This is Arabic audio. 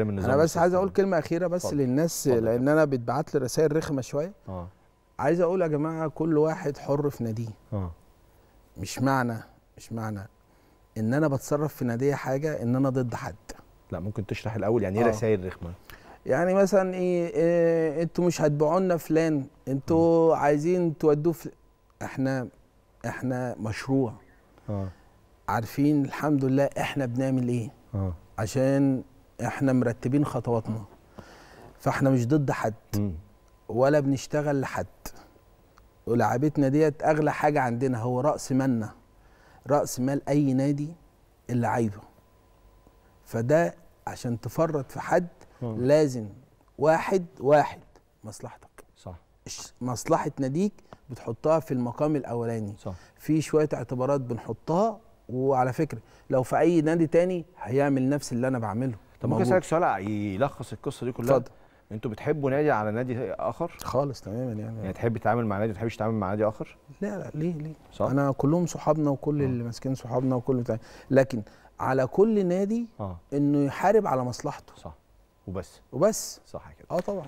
انا بس عايز اقول كلمه اخيره بس فضل. للناس فضل. لان انا بتبعت لي رسائل رخمه شويه اه عايز اقول يا جماعه كل واحد حر في ناديه اه مش معنى مش معنى ان انا بتصرف في ناديه حاجه ان انا ضد حد لا ممكن تشرح الاول يعني ايه آه. رسائل رخمه يعني مثلا ايه, إيه انتوا مش هتبيعوا لنا فلان انتوا عايزين تودوه احنا احنا مشروع اه عارفين الحمد لله احنا بنعمل ايه اه عشان احنا مرتبين خطواتنا فاحنا مش ضد حد ولا بنشتغل لحد ولعبتنا ديت اغلى حاجه عندنا هو راس مالنا راس مال اي نادي اللي عايزه فده عشان تفرط في حد لازم واحد واحد مصلحتك صح مصلحه ناديك بتحطها في المقام الاولاني صح. في شويه اعتبارات بنحطها وعلى فكره لو في اي نادي تاني هيعمل نفس اللي انا بعمله طب ممكن اسالك سؤال يلخص القصه دي كلها اتفضل انتوا بتحبوا نادي على نادي اخر خالص تماما يعني يعني تحب تتعامل مع نادي ما تحبش تتعامل مع نادي اخر لا لا ليه ليه صح؟ انا كلهم صحابنا وكل أوه. اللي ماسكين صحابنا وكل بتاع لكن على كل نادي آه. انه يحارب على مصلحته صح وبس وبس صح كده اه طبعا